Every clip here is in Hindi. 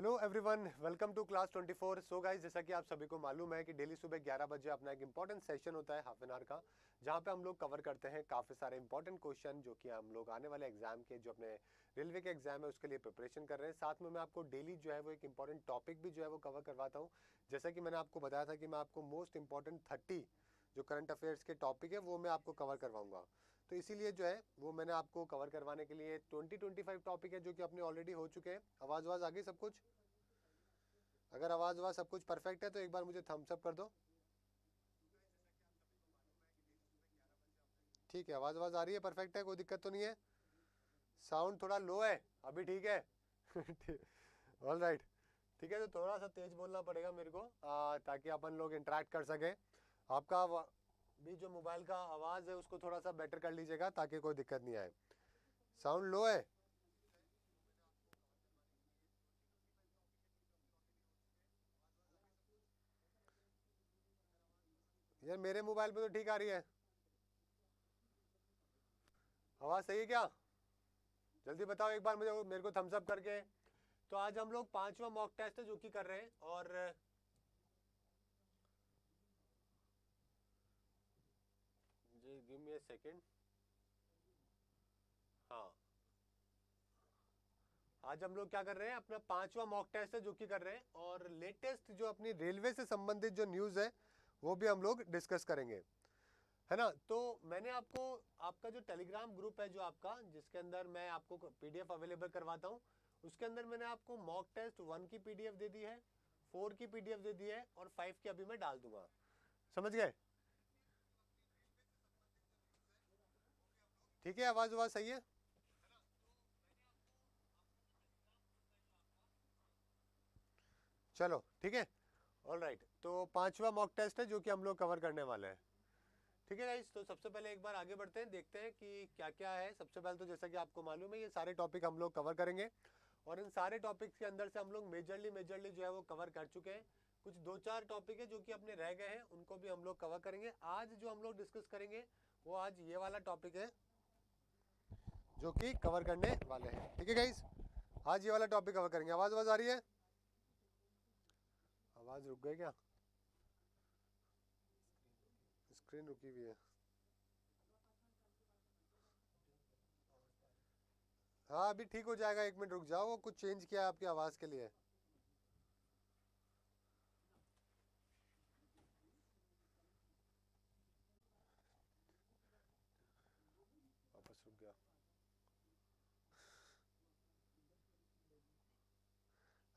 hello everyone welcome to class 24 so guys जैसा कि आप सभी को मालूम है कि डेली सुबह 11 बजे अपना एक इंपॉर्टेंट सेशन होता है हाफ एन आवर का जहां पे हम लोग कवर करते हैं काफ़ी सारे इंपॉर्टेंट क्वेश्चन जो कि हम लोग आने वाले एग्जाम के जो अपने रेलवे के एग्जाम है उसके लिए प्रिपरेशन कर रहे हैं साथ में मैं आपको डेली जो है वो एक इंपॉर्टेंट टॉपिक भी जो है वो कवर करवाता हूँ जैसा कि मैंने आपको बताया था कि मैं आपको मोस्ट इंपॉर्टेंट थर्टी जो करंट अफेयर्स के टॉपिक है वो मैं आपको कवर करवाऊंगा तो इसीलिए जो है वो मैंने आपको कवर करवाने के लिए ट्वेंटी ट्वेंटी फाइव टॉपिक है जो कि अपने ऑलरेडी हो चुके हैं आवाज़ आवाज़ आ गई सब कुछ अगर आवाज़ आवाज़ सब कुछ परफेक्ट है तो एक बार मुझे थम्सअप कर दो ठीक है आवाज़ आवाज़ आ रही है परफेक्ट है कोई दिक्कत तो नहीं है साउंड थोड़ा लो है अभी ठीक है ऑल राइट ठीक है तो थोड़ा सा तेज बोलना पड़ेगा मेरे को आ, ताकि अपन लोग इंटरेक्ट कर सकें आपका भी जो मोबाइल का आवाज़ है उसको थोड़ा सा बेटर कर लीजिएगा ताकि कोई दिक्कत नहीं आए साउंड लो है यार मेरे मोबाइल पे तो ठीक आ रही है आवाज़ सही है क्या जल्दी बताओ एक बार मुझे मेरे को थम्सअप करके तो आज हम लोग पांचवा मॉक टेस्ट है जो कि कर रहे हैं और सेकंड हाँ आज हम लोग क्या कर रहे हैं अपना पांचवा मॉक टेस्ट है जो कि कर रहे हैं और लेटेस्ट जो अपनी रेलवे से संबंधित जो न्यूज़ है वो भी हम लोग डिस्कस करेंगे है ना तो मैंने आपको आपका जो टेलीग्राम ग्रुप है जो आपका जिसके अंदर मैं आपको पीडीएफ अवेलेबल करवाता हूँ उसके अंदर मैंने आपको मॉक टेस्ट वन की पीडीएफ दे दी है फोर की पीडीएफ दे दी है और फाइव की अभी मैं डाल दूंगा समझ गए ठीक है आवाज़ आवाज़ सही है चलो ठीक है ऑल राइट तो पांचवा मॉक टेस्ट है जो कि हम लोग कवर करने वाले हैं ठीक है गाइस तो सबसे पहले एक बार आगे बढ़ते हैं देखते हैं कि क्या क्या है सबसे पहले तो जैसा कि आपको मालूम है ये सारे टॉपिक हम लोग कवर करेंगे और इन सारे टॉपिक्स के अंदर से हम लोग मेजरली मेजरली जो है वो कवर कर चुके हैं कुछ दो चार टॉपिक है जो कि अपने रह गए हैं उनको भी हम लोग कवर करेंगे आज जो हम लोग डिस्कस करेंगे वो आज ये वाला टॉपिक है जो कि कवर करने वाले हैं ठीक है गाइज आज ये वाला टॉपिक कवर करेंगे आवाज़ आवाज़ आ रही है आवाज़ रुक गई क्या स्क्रीन रुकी हुई है हाँ अभी ठीक हो जाएगा एक मिनट रुक जाओ वो कुछ चेंज किया है आपकी आवाज़ के लिए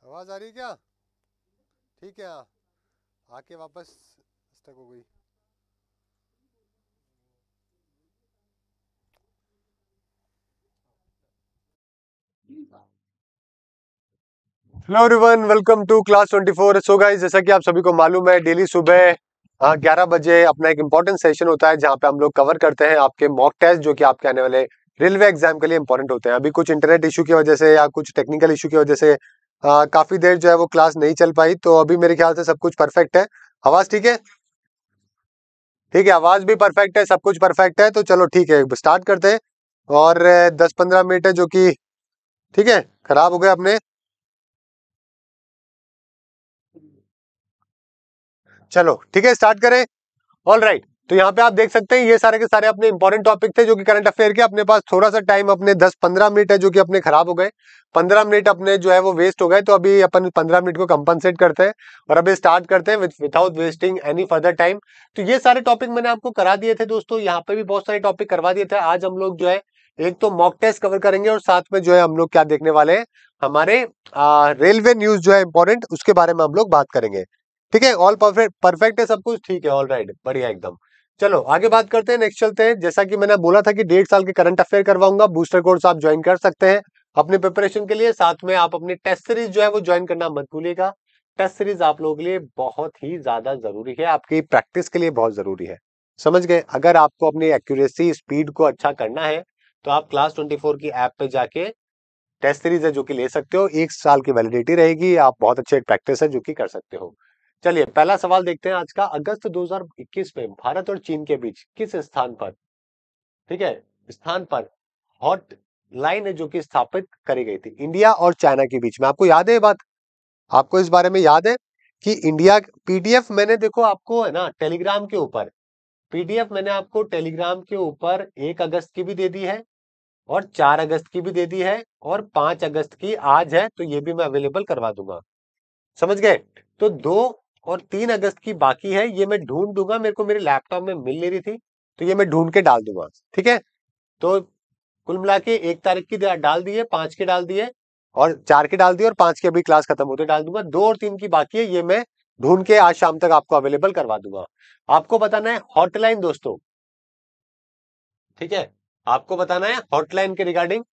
आवाज़ आ रही है क्या ठीक है आके वापस स्टक हो गई hello everyone welcome to class 24 so guys जैसा कि आप सभी को मालूम है डेली सुबह ग्यारह बजे अपना एक इम्पोर्टेंट सेशन होता है जहां पे हम लोग कवर करते हैं आपके मॉक टेस्ट जो कि आपके आने वाले रेलवे एग्जाम के लिए इंपॉर्टेंट होते हैं अभी कुछ इंटरनेट इशू की वजह से या कुछ टेक्निकल इशू की वजह से हाँ, काफ़ी देर जो है वो क्लास नहीं चल पाई तो अभी मेरे ख्याल से सब कुछ परफेक्ट है आवाज़ ठीक है ठीक है आवाज़ भी परफेक्ट है सब कुछ परफेक्ट है तो चलो ठीक है स्टार्ट करते हैं और दस पंद्रह मिनट है जो कि ठीक है खराब हो गए अपने चलो ठीक है स्टार्ट करें ऑल राइट तो यहाँ पे आप देख सकते हैं ये सारे के सारे अपने इंपॉर्टेंट टॉपिक थे जो कि करंट अफेयर के अपने पास थोड़ा सा टाइम अपने 10-15 मिनट है जो कि अपने खराब हो गए 15 मिनट अपने जो है वो वेस्ट हो गए तो अभी अपन 15 मिनट को कंपनसेट करते हैं और अभी स्टार्ट करते हैं without wasting any further time तो ये सारे टॉपिक मैंने आपको करा दिए थे दोस्तों यहाँ पे भी बहुत सारे टॉपिक करवा दिए थे आज हम लोग जो है एक तो मॉक टेस्ट कवर करेंगे और साथ में जो है हम लोग क्या देखने वाले हैं हमारे रेलवे न्यूज जो है इंपॉर्टेंट उसके बारे में हम लोग बात करेंगे ठीक है ऑल परफेक्ट परफेक्ट है सब कुछ ठीक है ऑल राइट बढ़िया एकदम चलो आगे बात करते हैं नेक्स्ट चलते हैं जैसा कि मैंने बोला था कि डेढ़ साल के करंट अफेयर करवाऊंगा बूस्टर कोर्स तो आप ज्वाइन कर सकते हैं अपने प्रिपरेशन के लिए साथ में आप अपनी टेस्ट सीरीज जो है वो ज्वाइन करना मत भूलिएगा टेस्ट सीरीज आप लोगों के लिए बहुत ही ज्यादा जरूरी है आपकी प्रैक्टिस के लिए बहुत जरूरी है समझ गए अगर आपको अपनी एक्यूरेसी स्पीड को अच्छा करना है तो आप क्लास ट्वेंटी फोर की ऐप पे जाके टेस्ट सीरीज है जो कि ले सकते हो एक साल की वैलिडिटी रहेगी आप बहुत अच्छे प्रैक्टिस है जो कि कर सकते हो चलिए पहला सवाल देखते हैं आज का अगस्त 2021 में भारत और चीन के बीच किस स्थान पर ठीक है स्थान पर हॉट लाइन है जो कि स्थापित करी गई थी इंडिया और चाइना के बीच में आपको याद है बात आपको इस बारे में याद है कि इंडिया पीडीएफ मैंने देखो आपको है ना टेलीग्राम के ऊपर पीडीएफ मैंने आपको टेलीग्राम के ऊपर एक अगस्त की भी दे दी है और चार अगस्त की भी दे दी है और पांच अगस्त की आज है तो ये भी मैं अवेलेबल करवा दूंगा समझ गए तो दो और तीन अगस्त की बाकी है ये मैं ढूंढ दूंगा मेरे को मेरे लैपटॉप में मिल नहीं रही थी तो ये मैं ढूंढ के डाल दूंगा ठीक है तो कुल मिला के एक तारीख की डाल दिए पांच के डाल दिए और चार के डाल दिए और पांच के अभी क्लास खत्म होते डाल दूंगा दो और तीन की बाकी है ये मैं ढूंढ के आज शाम तक आपको अवेलेबल करवा दूंगा आपको बताना है हॉटलाइन दोस्तों ठीक है आपको बताना है हॉटलाइन के रिगार्डिंग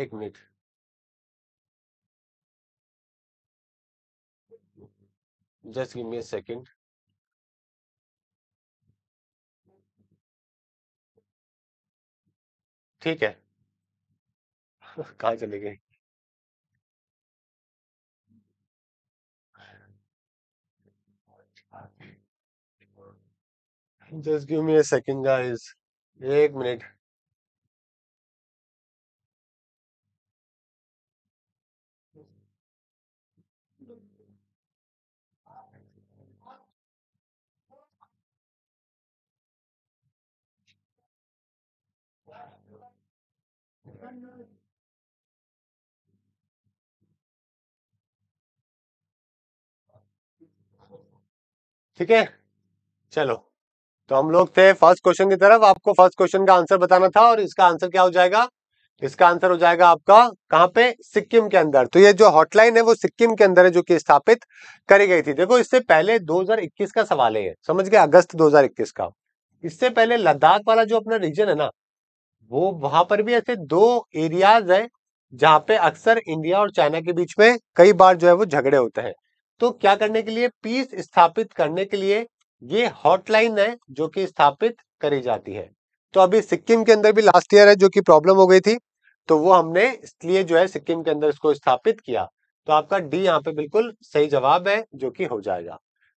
एक minute just give me a second ठीक है कहा चले गए just give me a second guys एक मिनट ठीक है चलो तो हम लोग थे फर्स्ट क्वेश्चन की तरफ आपको फर्स्ट क्वेश्चन का आंसर बताना था और इसका आंसर क्या हो जाएगा इसका आंसर हो जाएगा आपका कहाँ पे सिक्किम के अंदर तो ये जो हॉटलाइन है वो सिक्किम के अंदर है जो कि स्थापित करी गई थी देखो इससे पहले 2021 का सवाल है समझ गए अगस्त 2021 का इससे पहले लद्दाख वाला जो अपना रीजन है ना वो वहां पर भी ऐसे दो एरियाज है जहां पे अक्सर इंडिया और चाइना के बीच में कई बार जो है वो झगड़े होते हैं तो क्या करने के लिए पीस स्थापित करने के लिए ये हॉटलाइन है जो कि स्थापित करी जाती है तो अभी सिक्किम के अंदर भी लास्ट ईयर है जो कि प्रॉब्लम हो गई थी तो वो हमने इसलिए जो है सिक्किम के अंदर इसको स्थापित किया तो आपका डी यहाँ पे बिल्कुल सही जवाब है जो कि हो जाएगा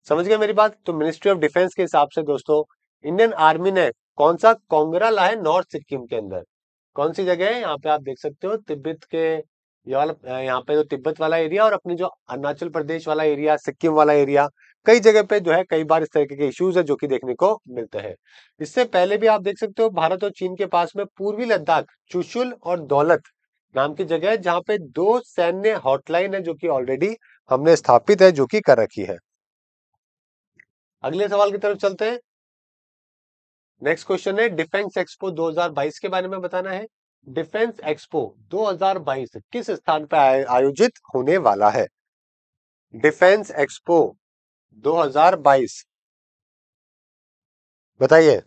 समझ गए मेरी बात तो मिनिस्ट्री ऑफ डिफेंस के हिसाब से दोस्तों इंडियन आर्मी ने कौन सा कोंगरा ला है नॉर्थ सिक्किम के अंदर कौन सी जगह है यहाँ पे आप देख सकते हो तिब्बत के ये वाला यहाँ पे जो तिब्बत वाला एरिया और अपने जो अरुणाचल प्रदेश वाला एरिया सिक्किम वाला एरिया कई जगह पे जो है कई बार इस तरीके के इश्यूज है जो कि देखने को मिलते हैं इससे पहले भी आप देख सकते हो भारत और चीन के पास में पूर्वी लद्दाख चुशुल और दौलत नाम की जगह है जहाँ पे दो सैन्य हॉटलाइन है जो कि ऑलरेडी हमने स्थापित है जो कि कर रखी है अगले सवाल की तरफ चलते हैं नेक्स्ट क्वेश्चन है डिफेंस एक्सपो 2022 के बारे में बताना है डिफेंस एक्सपो 2022 किस स्थान पर आयोजित होने वाला है डिफेंस एक्सपो 2022 बताइए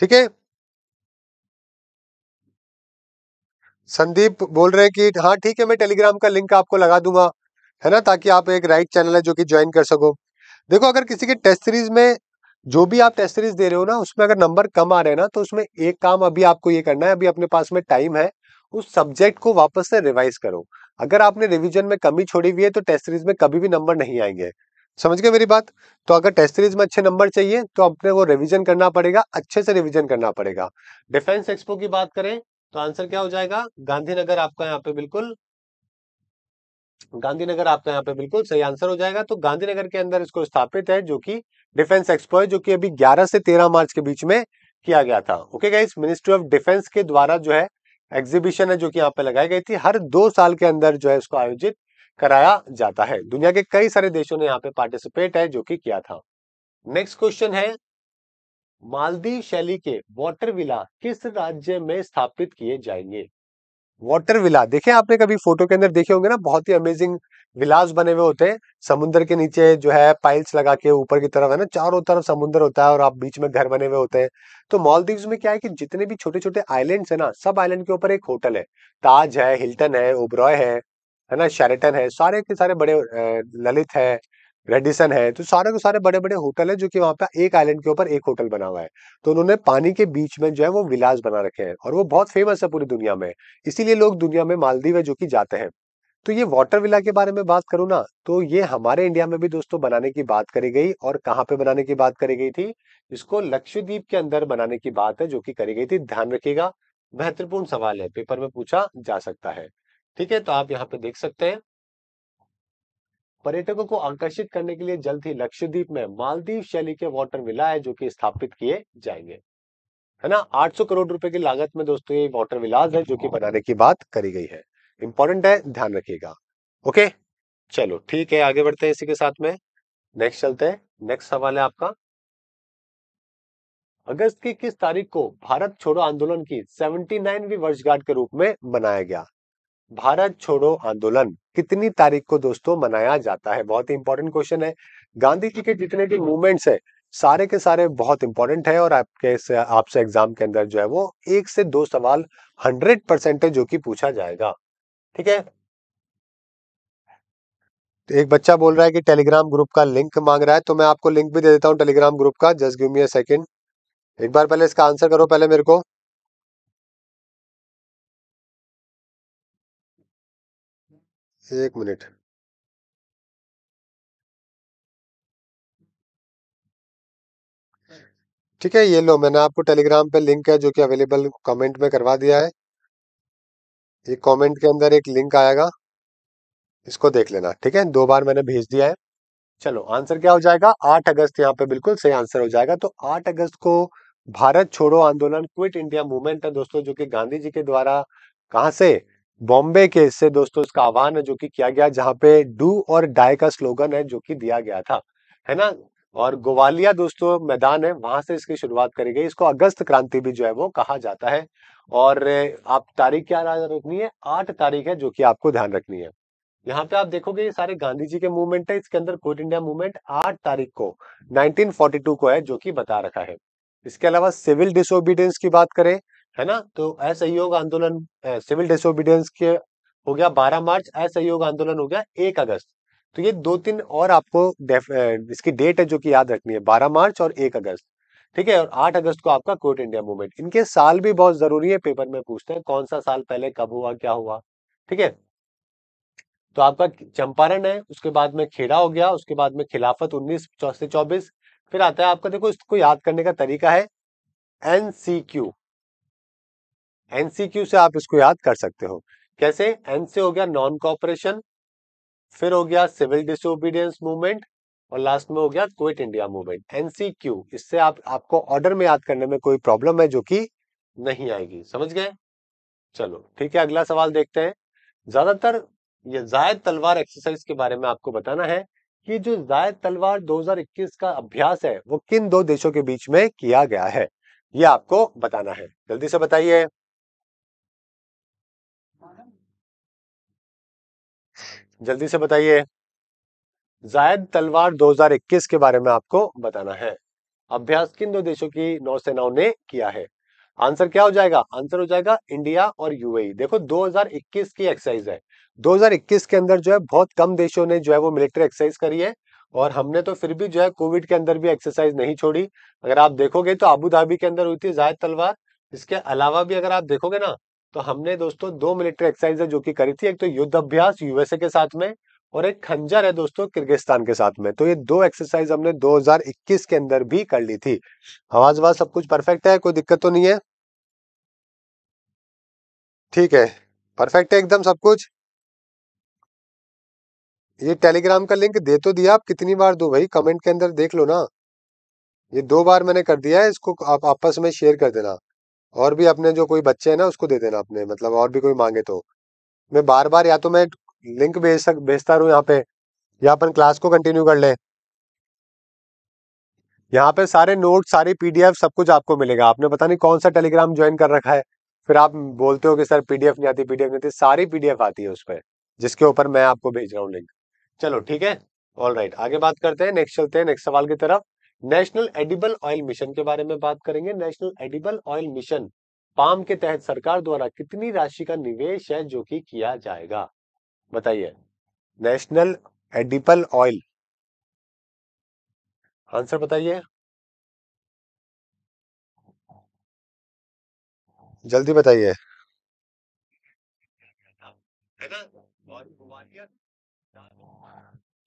ठीक है संदीप बोल रहे हैं कि हाँ ठीक है मैं टेलीग्राम का लिंक आपको लगा दूंगा है ना ताकि आप एक राइट चैनल है जो कि ज्वाइन कर सको देखो अगर किसी के टेस्ट सीरीज में जो भी आप टेस्ट सीरीज दे रहे हो ना उसमें अगर नंबर कम आ रहे हैं ना तो उसमें एक काम अभी आपको ये करना है अभी अपने पास में टाइम है उस सब्जेक्ट को वापस से रिवाइज करो अगर आपने रिविजन में कमी छोड़ी हुई है तो टेस्ट सीरीज में कभी भी नंबर नहीं आएंगे समझ गए मेरी बात तो अगर टेस्ट सीरीज में अच्छे नंबर चाहिए तो अपने वो रिवीजन करना पड़ेगा अच्छे से रिवीजन करना पड़ेगा डिफेंस एक्सपो की बात करें तो आंसर क्या हो जाएगा गांधीनगर आपका यहाँ पे बिल्कुल गांधीनगर आपका यहाँ पे बिल्कुल सही आंसर हो जाएगा तो गांधीनगर के अंदर इसको स्थापित है जो कि डिफेंस एक्सपो है जो कि अभी 11 से 13 मार्च के बीच में किया गया था okay guys ministry of defence के द्वारा जो है एग्जीबिशन है जो कि यहाँ पे लगाई गई थी हर दो साल के अंदर जो है इसको आयोजित कराया जाता है दुनिया के कई सारे देशों ने यहाँ पे पार्टिसिपेट है जो कि किया था नेक्स्ट क्वेश्चन है मालदीव शैली के वॉटर विला किस राज्य में स्थापित किए जाएंगे वाटर विला देखे आपने कभी फोटो के अंदर देखे होंगे ना बहुत ही अमेजिंग विलास बने हुए होते हैं समुद्र के नीचे जो है पाइल्स लगा के ऊपर की तरफ है ना चारों तरफ समुद्र होता है और आप बीच में घर बने हुए होते हैं तो मालदीव्स में क्या है कि जितने भी छोटे छोटे आइलैंड्स है ना सब आइलैंड के ऊपर एक होटल है ताज है हिल्टन है ओबरॉय है है ना शेरेटन है सारे के सारे बड़े ललित है रेडिसन है तो सारे के सारे बड़े बड़े होटल है जो कि वहाँ पे एक आइलैंड के ऊपर एक होटल बना हुआ है तो उन्होंने पानी के बीच में जो है वो विलास बना रखे हैं और वो बहुत फेमस है पूरी दुनिया में इसीलिए लोग दुनिया में मालदीव है जो कि जाते हैं तो ये वाटर विला के बारे में बात करूँ ना तो ये हमारे इंडिया में भी दोस्तों बनाने की बात करी गई और कहाँ पे बनाने की बात करी गई थी इसको लक्षद्वीप के अंदर बनाने की बात है जो कि करी गई थी ध्यान रखिएगा महत्वपूर्ण सवाल है पेपर में पूछा जा सकता है ठीक है तो आप यहाँ पे देख सकते हैं पर्यटकों को आकर्षित करने के लिए जल्द ही लक्षद्वीप में मालदीव शैली के वाटर विला है जो कि स्थापित किए जाएंगे है ना 800 करोड़ रुपए की लागत में दोस्तों ये वाटर विलास है जो कि बनाने की बात करी गई है इंपॉर्टेंट है ध्यान रखिएगा ओके चलो ठीक है आगे बढ़ते हैं इसी के साथ में नेक्स्ट चलते हैं नेक्स्ट सवाल है आपका अगस्त की किस तारीख को भारत छोड़ो आंदोलन की सेवेंटी नाइनवी वर्षगांठ के रूप में मनाया गया भारत छोड़ो आंदोलन कितनी तारीख को दोस्तों मनाया जाता है बहुत ही इंपॉर्टेंट क्वेश्चन है गांधी जी के जितने भी मूवमेंट्स है सारे के सारे बहुत इंपॉर्टेंट है और आपके आपसे एग्जाम के अंदर जो है वो एक से दो सवाल हंड्रेड परसेंट है जो कि पूछा जाएगा ठीक है तो एक बच्चा बोल रहा है कि टेलीग्राम ग्रुप का लिंक मांग रहा है तो मैं आपको लिंक भी दे देता हूँ टेलीग्राम ग्रुप का just give me a second एक बार पहले इसका आंसर करो पहले मेरे को एक मिनट ठीक है ये लो मैंने आपको टेलीग्राम पे लिंक है जो कि अवेलेबल कमेंट में करवा दिया है ये कमेंट के अंदर एक लिंक आएगा इसको देख लेना ठीक है दो बार मैंने भेज दिया है चलो आंसर क्या हो जाएगा आठ अगस्त यहाँ पे बिल्कुल सही आंसर हो जाएगा तो आठ अगस्त को भारत छोड़ो आंदोलन क्विट इंडिया मूवमेंट है दोस्तों जो कि गांधी जी के द्वारा कहा से बॉम्बे के हिस्से दोस्तों इसका आह्वान है जो कि किया गया जहां पे डू और डाई का स्लोगन है जो कि दिया गया था है ना और गोवालिया दोस्तों मैदान है वहां से इसकी शुरुआत करी गई इसको अगस्त क्रांति भी जो है वो कहा जाता है और आप तारीख क्या रखनी है आठ तारीख है जो कि आपको ध्यान रखनी है यहाँ पे आप देखोगे ये सारे गांधी जी के मूवमेंट है इसके अंदर कोट इंडिया मूवमेंट आठ तारीख को नाइनटीन को है जो की बता रखा है इसके अलावा सिविल डिसोबीडियंस की बात करें है ना तो असहयोग आंदोलन सिविल डिसोबीडियंस के हो गया 12 मार्च असहयोग आंदोलन हो गया 1 अगस्त तो ये दो तीन और आपको इसकी डेट है जो कि याद रखनी है 12 मार्च और 1 अगस्त ठीक है और 8 अगस्त को आपका कोर्ट इंडिया मूवमेंट इनके साल भी बहुत जरूरी है पेपर में पूछते हैं कौन सा साल पहले कब हुआ क्या हुआ ठीक है तो आपका चंपारण है उसके बाद में खेड़ा हो गया उसके बाद में खिलाफत उन्नीस से चौबीस फिर आता है आपका देखो इसको याद करने का तरीका है एन सी क्यू एनसीक्यू से आप इसको याद कर सकते हो कैसे एन से हो गया नॉन कॉपरेशन फिर हो गया सिविल डिसोबीडियंस मूवमेंट और लास्ट में हो गया क्विट इंडिया मूवमेंट एनसीक्यू इससे आप आपको ऑर्डर में याद करने में कोई प्रॉब्लम है जो कि नहीं आएगी समझ गए चलो ठीक है अगला सवाल देखते हैं ज्यादातर ये जायद तलवार एक्सरसाइज के बारे में आपको बताना है कि जो जायद तलवार 2021 का अभ्यास है वो किन दो देशों के बीच में किया गया है ये आपको बताना है जल्दी से बताइए जल्दी से बताइए जायद तलवार 2021 के बारे में आपको बताना है अभ्यास किन दो देशों की नौसेनाओं ने किया है आंसर क्या हो जाएगा आंसर हो जाएगा इंडिया और यूएई देखो 2021 की एक्सरसाइज है 2021 के अंदर जो है बहुत कम देशों ने जो है वो मिलिट्री एक्सरसाइज करी है और हमने तो फिर भी जो है कोविड के अंदर भी एक्सरसाइज नहीं छोड़ी अगर आप देखोगे तो आबू धाबी के अंदर हुई थी जायद तलवार इसके अलावा भी अगर आप देखोगे ना तो हमने दोस्तों दो मिलिट्री एक्सरसाइज है जो की करी थी एक तो युद्ध अभ्यास यूएसए के साथ में और एक खंजर है दोस्तों किर्गिस्तान के साथ में तो ये दो एक्सरसाइज हमने 2021 के अंदर भी कर ली थी आवाज आवाज सब कुछ परफेक्ट है कोई दिक्कत तो नहीं है ठीक है परफेक्ट है एकदम सब कुछ ये टेलीग्राम का लिंक दे तो दिया आप कितनी बार दो भाई कमेंट के अंदर देख लो ना ये दो बार मैंने कर दिया है इसको आप आपस में शेयर कर देना और भी अपने जो कोई बच्चे हैं ना उसको दे देना अपने मतलब और भी कोई मांगे तो मैं बार बार या तो मैं लिंक भेज सक भेजता रहूँ यहाँ पे या अपन क्लास को कंटिन्यू कर ले यहाँ पे सारे नोट सारी पीडीएफ सब कुछ आपको मिलेगा आपने पता नहीं कौन सा टेलीग्राम ज्वाइन कर रखा है फिर आप बोलते हो कि सर पीडीएफ नहीं आती पीडीएफ नहीं आती सारी पीडीएफ आती है उस पर जिसके ऊपर मैं आपको भेज रहा हूँ लिंक चलो ठीक है ऑल राइट आगे बात करते हैं नेक्स्ट चलते हैं नेक्स्ट सवाल की तरफ नेशनल एडिबल ऑयल मिशन के बारे में बात करेंगे national edible oil mission palm के तहत सरकार द्वारा कितनी राशि का निवेश है जो कि किया जाएगा बताइए नेशनल एडिबल ऑयल आंसर बताइए जल्दी बताइए है ना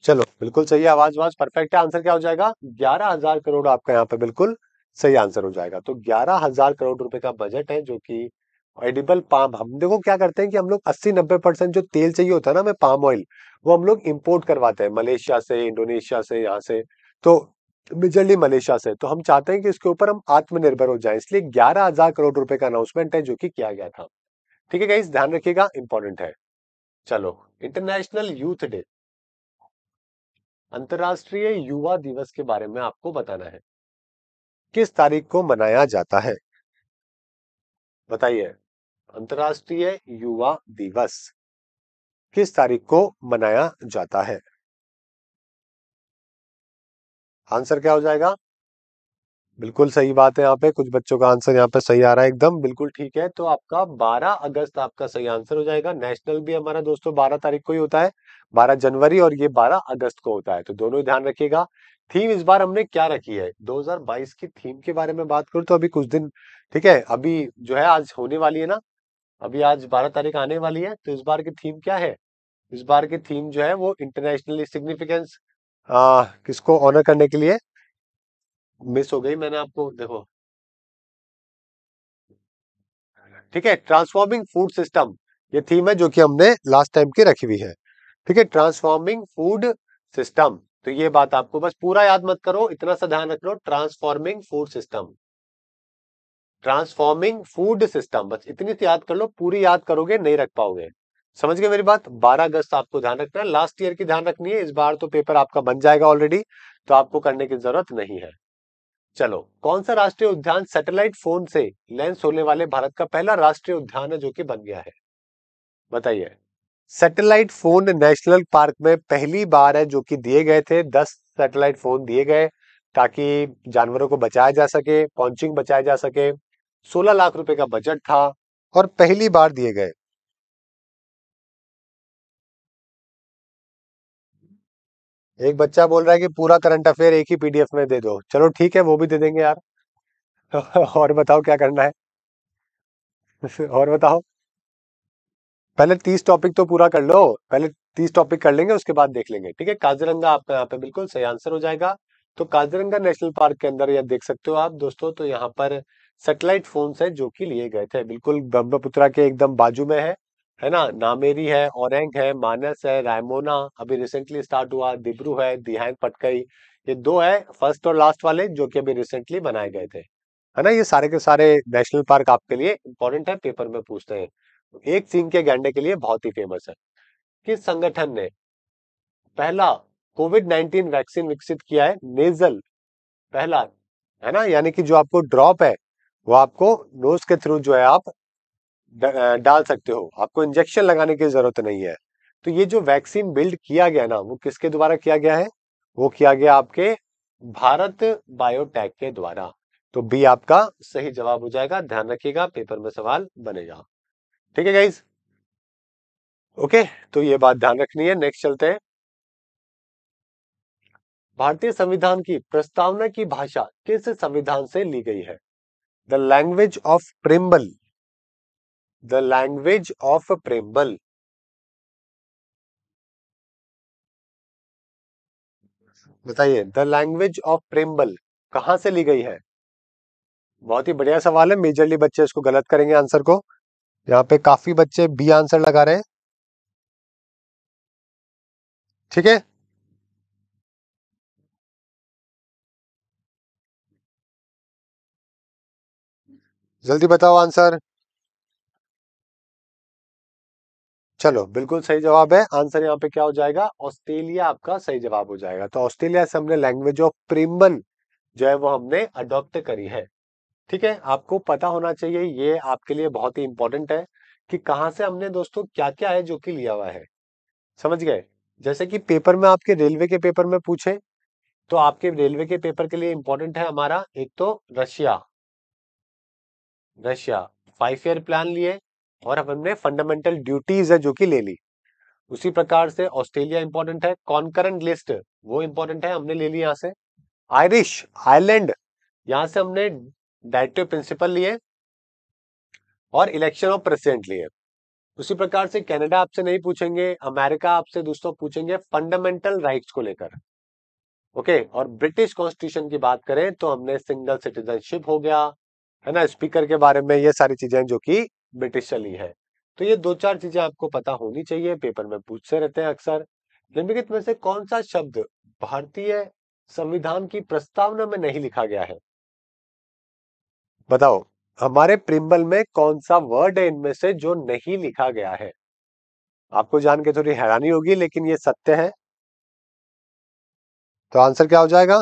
चलो बिल्कुल सही आवाज आवाज परफेक्ट है आंसर क्या हो जाएगा ग्यारह हजार करोड़ आपका यहाँ पे बिल्कुल सही आंसर हो जाएगा तो ग्यारह हजार करोड़ रुपए का बजट है जो कि एडिबल पाम हम देखो क्या करते हैं कि हम लोग अस्सी नब्बे परसेंट जो तेल चाहिए होता है ना हमें पाम ऑयल वो हम लोग इम्पोर्ट करवाते हैं मलेशिया से इंडोनेशिया से यहाँ से तो मेजरली मलेशिया से तो हम चाहते हैं कि इसके ऊपर हम आत्मनिर्भर हो जाए इसलिए ग्यारह करोड़ रुपए का अनाउंसमेंट है जो की किया गया था ठीक है गाइस ध्यान रखिएगा इंपॉर्टेंट है चलो इंटरनेशनल यूथ डे अंतर्राष्ट्रीय युवा दिवस के बारे में आपको बताना है किस तारीख को मनाया जाता है बताइए अंतर्राष्ट्रीय युवा दिवस किस तारीख को मनाया जाता है आंसर क्या हो जाएगा बिल्कुल सही बात है यहाँ पे कुछ बच्चों का आंसर यहाँ पे सही आ रहा है एकदम बिल्कुल ठीक है तो आपका 12 अगस्त आपका सही आंसर हो जाएगा नेशनल भी हमारा दोस्तों 12 तारीख को ही होता है 12 जनवरी और ये 12 अगस्त को होता है तो दोनों ध्यान रखिएगा थीम इस बार हमने क्या रखी है 2022 की थीम के बारे में बात करूँ तो अभी कुछ दिन ठीक है अभी जो है आज होने वाली है ना अभी आज बारह तारीख आने वाली है तो इस बार की थीम क्या है इस बार की थीम जो है वो इंटरनेशनली सिग्निफिकेंस किसको ऑनर करने के लिए मिस हो गई मैंने आपको देखो ठीक है ट्रांसफॉर्मिंग फूड सिस्टम ये थीम है जो कि हमने लास्ट टाइम की रखी हुई है ठीक है ट्रांसफॉर्मिंग फूड सिस्टम तो ये बात आपको बस पूरा याद मत करो इतना सा ध्यान रख लो transforming food system transforming food system बस इतनी सी याद कर लो पूरी याद करोगे नहीं रख पाओगे समझ गए मेरी बात 12 अगस्त आपको ध्यान रखना है लास्ट ईयर की ध्यान रखनी है इस बार तो पेपर आपका बन जाएगा ऑलरेडी तो आपको करने की जरूरत नहीं है चलो कौन सा राष्ट्रीय उद्यान सैटेलाइट फोन से लेंस होने वाले भारत का पहला राष्ट्रीय उद्यान है जो कि बन गया है बताइए सैटेलाइट फोन नेशनल पार्क में पहली बार है जो कि दिए गए थे दस सैटेलाइट फोन दिए गए ताकि जानवरों को बचाया जा सके पॉन्चिंग बचाया जा सके सोलह लाख रुपए का बजट था और पहली बार दिए गए एक बच्चा बोल रहा है कि पूरा करंट अफेयर एक ही पीडीएफ में दे दो चलो ठीक है वो भी दे देंगे यार और बताओ क्या करना है और बताओ पहले तीस टॉपिक तो पूरा कर लो पहले तीस टॉपिक कर लेंगे उसके बाद देख लेंगे ठीक है काजीरंगा आपका यहाँ पे बिल्कुल सही आंसर हो जाएगा तो काजीरंगा नेशनल पार्क के अंदर यह देख सकते हो आप दोस्तों तो यहाँ पर सेटेलाइट फोन्स है जो कि लिए गए थे बिल्कुल ब्रह्मपुत्रा के एकदम बाजू में है है ना नामेरी है औरंग है मानस है रायमोना अभी रिसेंटली स्टार्ट हुआ दिब्रू है दिहांग पटकई ये दो है फर्स्ट और लास्ट वाले जो कि अभी रिसेंटली बनाए गए थे है ना ये सारे के सारे नेशनल पार्क आपके लिए इंपॉर्टेंट है पेपर में पूछते हैं एक सिंह के गैंडे के लिए बहुत ही फेमस है किस संगठन ने पहला कोविड नाइन्टीन वैक्सीन विकसित किया है नेजल पहला है ना यानी कि जो आपको ड्रॉप है वो आपको नोज के थ्रू जो है आप डाल सकते हो आपको इंजेक्शन लगाने की जरूरत नहीं है तो ये जो वैक्सीन बिल्ड किया गया ना वो किसके द्वारा किया गया है वो किया गया आपके भारत बायोटेक के द्वारा तो बी आपका सही जवाब हो जाएगा ध्यान रखिएगा पेपर में सवाल बनेगा ठीक है गाइज ओके तो ये बात ध्यान रखनी है नेक्स्ट चलते हैं भारतीय संविधान की प्रस्तावना की भाषा किस संविधान से ली गई है the language of preamble the language of preamble बताइए द लैंग्वेज ऑफ प्रेम्बल कहां से ली गई है बहुत ही बढ़िया सवाल है मेजरली बच्चे इसको गलत करेंगे आंसर को यहाँ पे काफी बच्चे बी आंसर लगा रहे हैं ठीक है जल्दी बताओ आंसर चलो बिल्कुल सही जवाब है आंसर यहाँ पे क्या हो जाएगा ऑस्ट्रेलिया आपका सही जवाब हो जाएगा तो ऑस्ट्रेलिया से हमने लैंग्वेज ऑफ प्रिम्बन जो है वो हमने अडॉप्ट करी है ठीक है आपको पता होना चाहिए ये आपके लिए बहुत ही इंपॉर्टेंट है कि कहाँ से हमने दोस्तों क्या क्या है जो कि लिया हुआ है समझ गए जैसे कि पेपर में आपके रेलवे के पेपर में पूछे तो आपके रेलवे के पेपर के लिए इंपॉर्टेंट है हमारा एक तो Russia Russia five year plan लिए और हमने फंडामेंटल ड्यूटीज है जो कि ले ली उसी प्रकार से ऑस्ट्रेलिया इंपॉर्टेंट है कॉन्करेंट लिस्ट वो इंपॉर्टेंट है हमने ले ली यहाँ से आयरिश आयरलैंड यहाँ से हमने डायरेक्टिव प्रिंसिपल लिए और इलेक्शन ऑफ प्रेसिडेंट लिए उसी प्रकार से कनाडा आपसे नहीं पूछेंगे अमेरिका आपसे दोस्तों पूछेंगे फंडामेंटल राइट्स को लेकर ओके और ब्रिटिश कॉन्स्टिट्यूशन की बात करें तो हमने सिंगल सिटीजनशिप हो गया है ना स्पीकर के बारे में ये सारी चीजें जो कि ब्रिटिश चली है तो ये दो चार चीजें आपको पता होनी चाहिए पेपर में पूछते रहते हैं अक्सर निम्नलिखित में से कौन सा शब्द भारतीय संविधान की प्रस्तावना में नहीं लिखा गया है बताओ हमारे प्रिंबल में कौन सा वर्ड है इनमें से जो नहीं लिखा गया है आपको जान के थोड़ी हैरानी होगी लेकिन ये सत्य है तो आंसर क्या हो जाएगा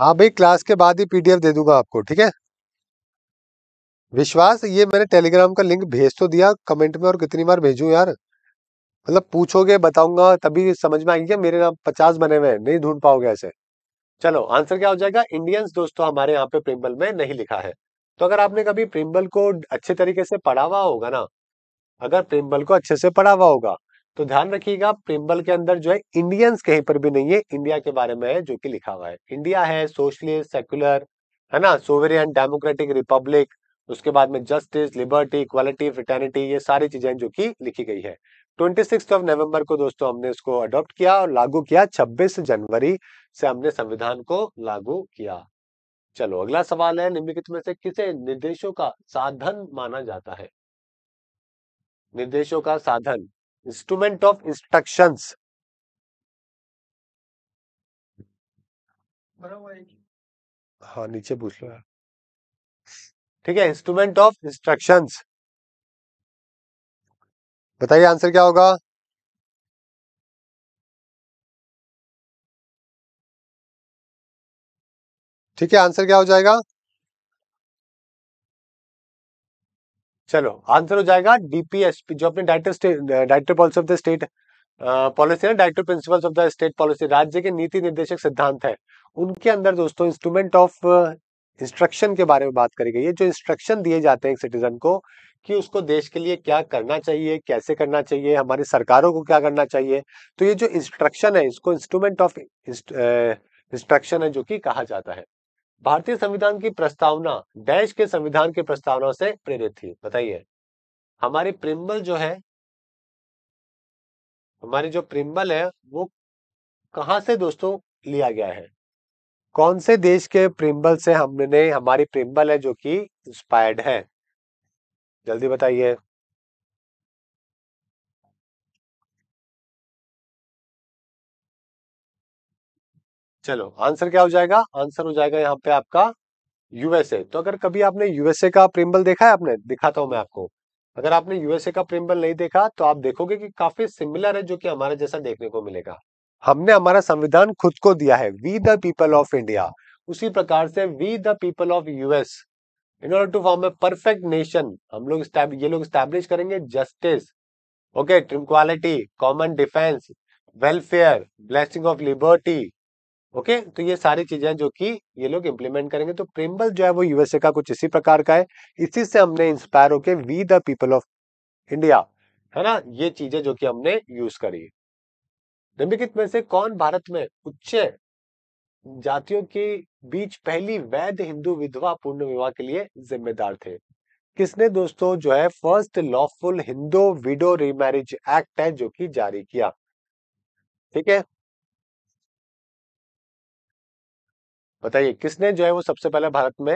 हाँ भाई क्लास के बाद ही पीडीएफ दे दूंगा आपको ठीक है विश्वास ये मैंने टेलीग्राम का लिंक भेज तो दिया कमेंट में और कितनी बार भेजू यार मतलब पूछोगे बताऊंगा तभी समझ में आएगी मेरे नाम पचास बने हुए नहीं ढूंढ पाओगे ऐसे चलो आंसर क्या हो जाएगा इंडियंस दोस्तों हमारे यहाँ पे प्रिंबल में नहीं लिखा है तो अगर आपने कभी प्रिंबल को अच्छे तरीके से पढ़ा हुआ होगा ना अगर प्रिंबल को अच्छे से पढ़ा हुआ होगा तो ध्यान रखिएगा प्रिंबल के अंदर जो है इंडियंस कहीं पर भी नहीं है इंडिया के बारे में है जो कि लिखा हुआ है इंडिया है सोशलिस्ट सेक्युलर है ना सोवेरियन डेमोक्रेटिक रिपब्लिक उसके बाद में जस्टिस लिबर्टी इक्वालिटी फिटर्निटी ये सारी चीजें जो की लिखी गई है ट्वेंटी सिक्स ऑफ नवम्बर को दोस्तों हमने इसको अडॉप्ट किया और लागू किया छब्बीस जनवरी से हमने संविधान को लागू किया चलो अगला सवाल है निम्नलिखित में से किसे निर्देशों का साधन माना जाता है निर्देशों का साधन इंस्ट्रूमेंट ऑफ इंस्ट्रक्शंस हाँ नीचे पूछ लो यार ठीक है इंस्ट्रूमेंट ऑफ इंस्ट्रक्शंस बताइए आंसर क्या होगा ठीक है आंसर क्या हो जाएगा चलो आंसर हो जाएगा डीपीएसपी जो अपने director director policy of the state policy है director principle of the state policy राज्य के नीति निर्देशक सिद्धांत है उनके अंदर दोस्तों इंस्ट्रूमेंट ऑफ इंस्ट्रक्शन के बारे में बात करी गई है जो इंस्ट्रक्शन दिए जाते हैं एक सिटीजन को कि उसको देश के लिए क्या करना चाहिए कैसे करना चाहिए हमारी सरकारों को क्या करना चाहिए तो ये जो इंस्ट्रक्शन है इसको इंस्ट्रूमेंट ऑफ इंस्ट्रक्शन है जो कि कहा जाता है भारतीय संविधान की प्रस्तावना डैश के संविधान की प्रस्तावना से प्रेरित थी बताइए हमारी प्रिम्बल जो है हमारी जो प्रिम्बल है वो कहाँ से दोस्तों लिया गया है कौन से देश के प्रिम्बल से हमने हमारी प्रिम्बल है जो कि इंस्पायर्ड है जल्दी बताइए चलो आंसर क्या हो जाएगा आंसर हो जाएगा यहाँ पे आपका यूएसए तो अगर कभी आपने यूएसए का प्रिम्बल देखा है आपने दिखाता हूं मैं आपको अगर आपने यूएसए का प्रिम्बल नहीं देखा तो आप देखोगे कि काफी सिमिलर है जो कि हमारे जैसा देखने को मिलेगा हमने हमारा संविधान खुद को दिया है we the people of India उसी प्रकार से we the people of US in order to form a perfect nation हम लोग ये लोग स्टैब्लिश करेंगे justice okay equality common defence welfare blessing of liberty okay तो ये सारी चीजें जो कि ये लोग इम्प्लीमेंट करेंगे तो प्रिम्बल जो है वो यूएसए का कुछ इसी प्रकार का है इसी से हमने इंस्पायर होके we the people of India है ना ये चीजें जो कि हमने यूज करी निम्नलिखित में से कौन भारत में उच्च जातियों के बीच पहली वैध हिंदू विधवा पूर्ण विवाह के लिए जिम्मेदार थे किसने दोस्तों जो है first lawful Hindu widow remarriage act है जो कि जारी किया ठीक है बताइए किसने जो है वो सबसे पहले भारत में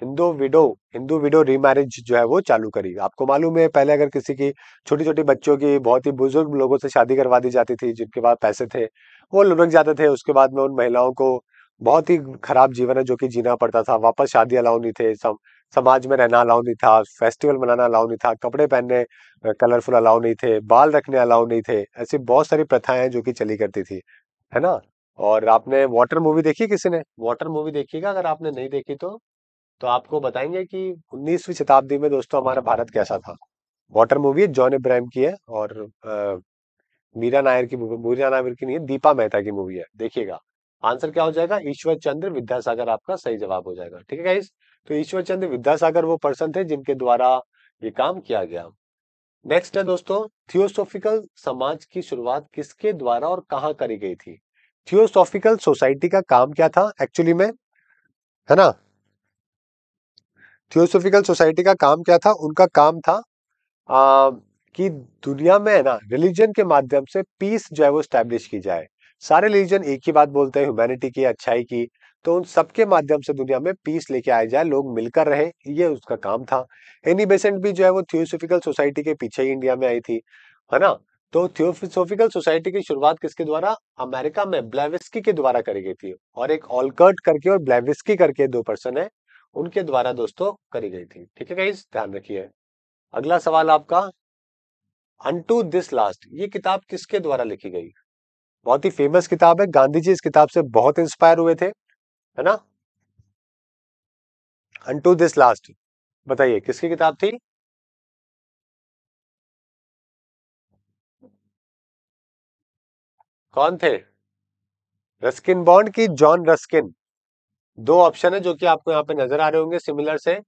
Hindu widow Hindu widow remarriage जो है वो चालू करी आपको मालूम है पहले अगर किसी की छोटी छोटी बच्चों की बहुत ही बुजुर्ग लोगों से शादी करवा दी जाती थी जिनके पास पैसे थे वो लुढ़क जाते थे उसके बाद में उन महिलाओं को बहुत ही खराब जीवन है जो कि जीना पड़ता था वापस शादी अलाउ नहीं थे सम, समाज में रहना अलाउ नहीं था फेस्टिवल मनाना अलाउ नहीं था कपड़े पहनने कलरफुल अलाउ नहीं थे बाल रखने अलाउ नहीं थे ऐसी बहुत सारी प्रथाएं जो कि चली करती थी है ना और आपने वाटर मूवी देखी किसी ने वाटर मूवी देखिएगा अगर आपने नहीं देखी तो तो आपको बताएंगे कि 19वीं शताब्दी में दोस्तों हमारा भारत कैसा था वाटर मूवी जॉन इब्राहिम की है और आ, मीरा नायर की मीरा नायर की नहीं है दीपा मेहता की मूवी है देखिएगा आंसर क्या हो जाएगा ईश्वर चंद्र विद्यासागर आपका सही जवाब हो जाएगा ठीक है तो ईश्वर चंद्र विद्यासागर वो पर्सन थे जिनके द्वारा ये काम किया गया नेक्स्ट है दोस्तों थियोसोफिकल समाज की शुरुआत किसके द्वारा और कहाँ करी गई थी थियोसॉफिकल सोसाइटी का काम क्या था एक्चुअली में है ना थियोसॉफिकल सोसाइटी का काम क्या था उनका काम था आ, कि दुनिया में है ना रिलीजन के माध्यम से पीस जो है वो स्टैब्लिश की जाए सारे रिलीजन एक ही बात बोलते हैं ह्यूमैनिटी की अच्छाई की तो उन सबके माध्यम से दुनिया में पीस लेके आया जाए लोग मिलकर रहे ये उसका काम था एनी बेसेंट भी जो है वो थियोसोफिकल सोसाइटी के पीछे ही इंडिया में आई थी है ना तो थियोसोफिकल सोसाइटी की शुरुआत किसके द्वारा अमेरिका में ब्लेविस्की के द्वारा करी गई थी और एक ऑलकर्ट करके और ब्लेविस्की करके दो पर्सन है उनके द्वारा दोस्तों करी गई थी ठीक है ध्यान रखिए अगला सवाल आपका अनटू दिस लास्ट ये किताब किसके द्वारा लिखी गई बहुत ही फेमस किताब है गांधी जी इस किताब से बहुत इंस्पायर हुए थे है ना अनटू दिस लास्ट बताइए किसकी किताब थी कौन थे रस्किन बॉन्ड की जॉन रस्किन दो ऑप्शन है जो कि आपको यहां पे नजर आ रहे होंगे सिमिलर से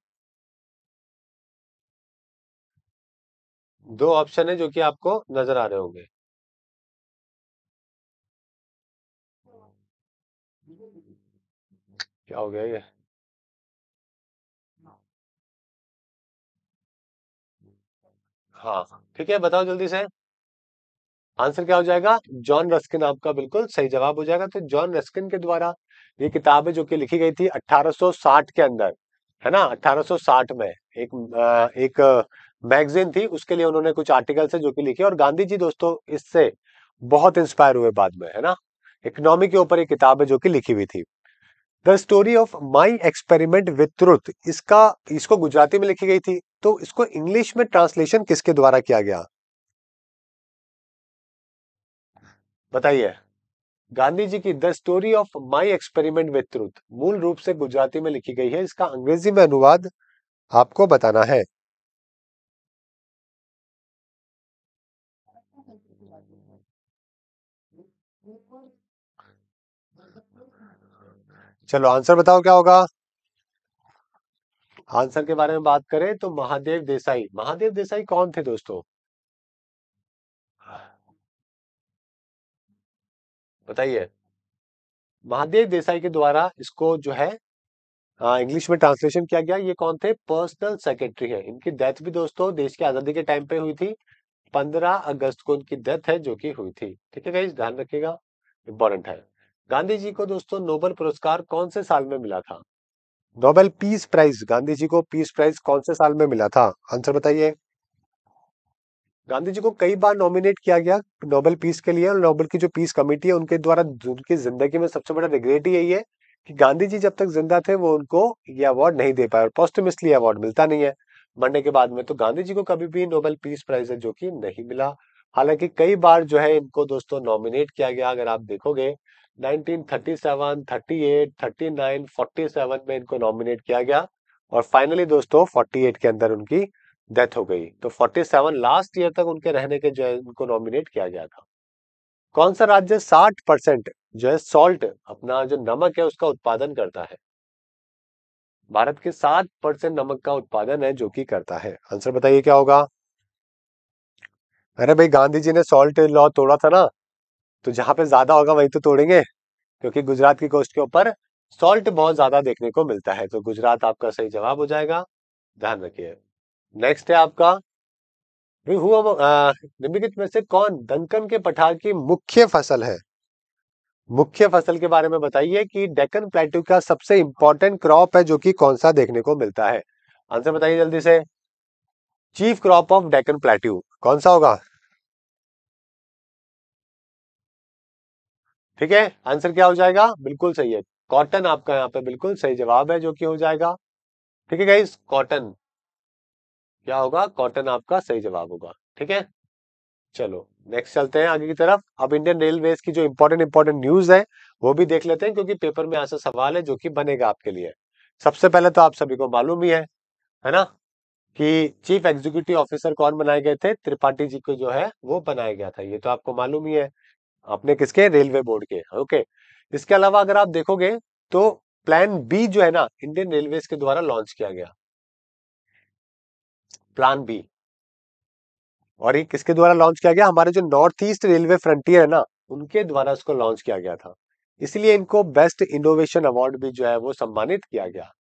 दो ऑप्शन है जो कि आपको नजर आ रहे होंगे क्या हो गया ये हाँ ठीक है बताओ जल्दी से आंसर क्या हो जाएगा जॉन रस्किन आपका बिल्कुल सही जवाब हो जाएगा तो जॉन रस्किन के द्वारा ये किताब है जो कि लिखी गई थी 1860 के अंदर है ना 1860 में एक एक मैगजीन थी उसके लिए उन्होंने कुछ आर्टिकल्स है जो कि लिखे और गांधी जी दोस्तों इससे बहुत इंस्पायर हुए बाद में है ना इकोनॉमी के ऊपर एक किताब है जो कि लिखी हुई थी the story of my experiment with truth इसका इसको गुजराती में लिखी गई थी तो इसको इंग्लिश में ट्रांसलेशन किसके द्वारा किया गया बताइए गांधी जी की the story of my experiment with truth मूल रूप से गुजराती में लिखी गई है इसका अंग्रेजी में अनुवाद आपको बताना है चलो आंसर बताओ क्या होगा आंसर के बारे में बात करें तो महादेव देसाई महादेव देसाई कौन थे दोस्तों बताइए महादेव देसाई के द्वारा इसको जो है इंग्लिश में ट्रांसलेशन किया गया ये कौन थे पर्सनल सेक्रेटरी है इनकी डेथ भी दोस्तों देश की आजादी के टाइम पे हुई थी 15 अगस्त को इनकी डेथ है जो कि हुई थी ठीक है ध्यान रखिएगा इंपॉर्टेंट है गांधी जी को दोस्तों नोबेल पुरस्कार कौन से साल में मिला था Nobel peace prize Gandhi ji को पीस प्राइज कौन से साल में मिला था आंसर बताइए गांधी जी को कई बार नॉमिनेट किया गया नोबेल पीस के लिए और नोबेल की जो पीस कमेटी है उनके द्वारा उनकी जिंदगी में सबसे बड़ा रिग्रेट ही यही है कि गांधी जी जब तक जिंदा थे वो उनको ये अवार्ड नहीं दे पाए और पॉस्टमिसली अवार्ड मिलता नहीं है मरने के बाद में तो गांधी जी को कभी भी नोबेल पीस प्राइज है जो कि नहीं मिला हालांकि कई बार जो है इनको दोस्तों नॉमिनेट किया गया अगर आप देखोगे 1937, 38, 39, 47 में इनको नॉमिनेट किया गया और फाइनली दोस्तों 48 के अंदर उनकी डेथ हो गई तो 47 लास्ट ईयर तक उनके रहने के जो है उनको नॉमिनेट किया गया था कौन सा राज्य 60 परसेंट जो है सॉल्ट अपना जो नमक है उसका उत्पादन करता है भारत के सात परसेंट नमक का उत्पादन है जो कि करता है आंसर बताइए क्या होगा अरे भाई गांधी जी ने सॉल्ट लॉ तोड़ा था ना तो जहां पे ज्यादा होगा वही तो तोड़ेंगे क्योंकि गुजरात की कोस्ट के ऊपर सॉल्ट बहुत ज्यादा देखने को मिलता है तो गुजरात आपका सही जवाब हो जाएगा ध्यान रखिए नेक्स्ट है आपका निम्नलिखित में से कौन दंकन के पठार की मुख्य फसल है मुख्य फसल के बारे में बताइए कि डेकन प्लेटू का सबसे इंपॉर्टेंट क्रॉप है जो कि कौन सा देखने को मिलता है आंसर बताइए जल्दी से chief crop of Deccan plateau कौन सा होगा ठीक है आंसर क्या हो जाएगा बिल्कुल सही है कॉटन आपका यहाँ पे बिल्कुल सही जवाब है जो कि हो जाएगा ठीक है गाइज कॉटन क्या होगा कॉटन आपका सही जवाब होगा ठीक है चलो नेक्स्ट चलते हैं आगे की तरफ अब इंडियन रेलवे की जो इंपॉर्टेंट इंपॉर्टेंट न्यूज है वो भी देख लेते हैं क्योंकि पेपर में ऐसा सवाल है जो कि बनेगा आपके लिए सबसे पहले तो आप सभी को मालूम ही है है ना कि चीफ एग्जीक्यूटिव ऑफिसर कौन बनाए गए थे त्रिपाठी जी को जो है वो बनाया गया था ये तो आपको मालूम ही है अपने किसके रेलवे बोर्ड के ओके इसके अलावा अगर आप देखोगे तो प्लान बी जो है ना इंडियन रेलवे के द्वारा लॉन्च किया गया प्लान बी और ये किसके द्वारा लॉन्च किया गया हमारे जो नॉर्थ ईस्ट रेलवे फ्रंटियर है ना उनके द्वारा इसको लॉन्च किया गया था इसलिए इनको बेस्ट इनोवेशन अवार्ड भी जो है वो सम्मानित किया गया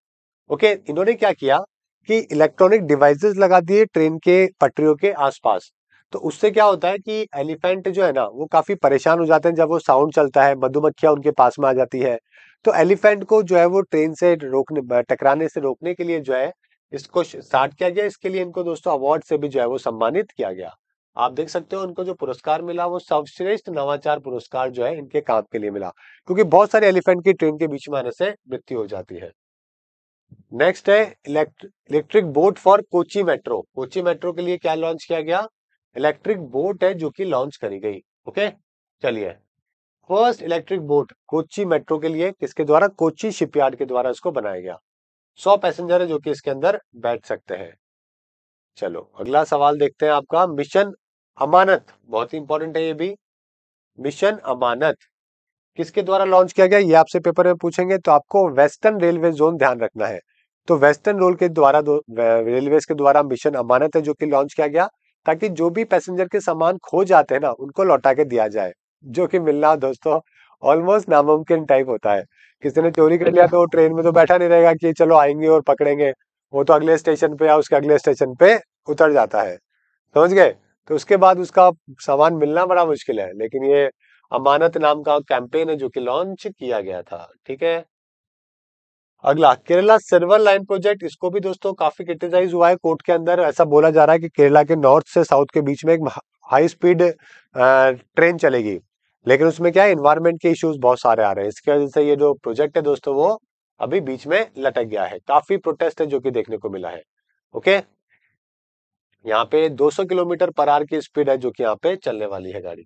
ओके इन्होंने क्या किया कि इलेक्ट्रॉनिक डिवाइसेस लगा दिए ट्रेन के पटरियों के आसपास तो उससे क्या होता है कि एलिफेंट जो है ना वो काफी परेशान हो जाते हैं जब वो साउंड चलता है मधुमक्खियां उनके पास में आ जाती है तो एलिफेंट को जो है वो ट्रेन से रोकने टकराने से रोकने के लिए जो है इसको स्टार्ट किया गया इसके लिए इनको दोस्तों अवार्ड से भी जो है वो सम्मानित किया गया आप देख सकते हो उनको जो पुरस्कार मिला वो सर्वश्रेष्ठ नवाचार पुरस्कार जो है इनके काम के लिए मिला क्योंकि बहुत सारे एलिफेंट की ट्रेन के बीच में आने से मृत्यु हो जाती है नेक्स्ट है electric boat for Kochi metro Kochi metro के लिए क्या लॉन्च किया गया इलेक्ट्रिक बोट है जो कि लॉन्च करी गई ओके चलिए first electric boat Kochi metro के लिए किसके द्वारा कोची शिपयार्ड के द्वारा इसको बनाया गया सौ पैसेंजर है जो कि इसके अंदर बैठ सकते हैं चलो अगला सवाल देखते हैं आपका मिशन अमानत बहुत ही इंपॉर्टेंट है ये भी मिशन अमानत किसके द्वारा लॉन्च किया गया ये आपसे पेपर में पूछेंगे तो आपको वेस्टर्न रेलवे जोन ध्यान रखना है तो वेस्टर्न रोल के द्वारा रेलवे के द्वारा मिशन अमानत है जो कि लॉन्च किया गया ताकि जो भी पैसेंजर के सामान खो जाते हैं ना उनको लौटा के दिया जाए जो कि मिलना दोस्तों ऑलमोस्ट नामुमकिन टाइप होता है किसी ने चोरी कर लिया तो वो ट्रेन में तो बैठा नहीं रहेगा कि चलो आएंगे और पकड़ेंगे वो तो अगले स्टेशन पे या उसके अगले स्टेशन पे उतर जाता है समझ गए तो उसके बाद उसका सामान मिलना बड़ा मुश्किल है लेकिन ये अमानत नाम का कैंपेन है जो कि लॉन्च किया गया था ठीक है अगला केरला सिल्वर लाइन प्रोजेक्ट इसको भी दोस्तों काफी क्रिटिसाइज हुआ है कोर्ट के अंदर ऐसा बोला जा रहा है कि केरला के नॉर्थ से साउथ के बीच में एक हाई स्पीड ट्रेन चलेगी लेकिन उसमें क्या है इन्वायरमेंट के इश्यूज बहुत सारे आ रहे हैं इसकी वजह से ये जो प्रोजेक्ट है दोस्तों वो अभी बीच में लटक गया है काफी प्रोटेस्ट है जो कि देखने को मिला है ओके यहाँ पे 200 किलोमीटर पर आर की स्पीड है जो कि यहाँ पे चलने वाली है गाड़ी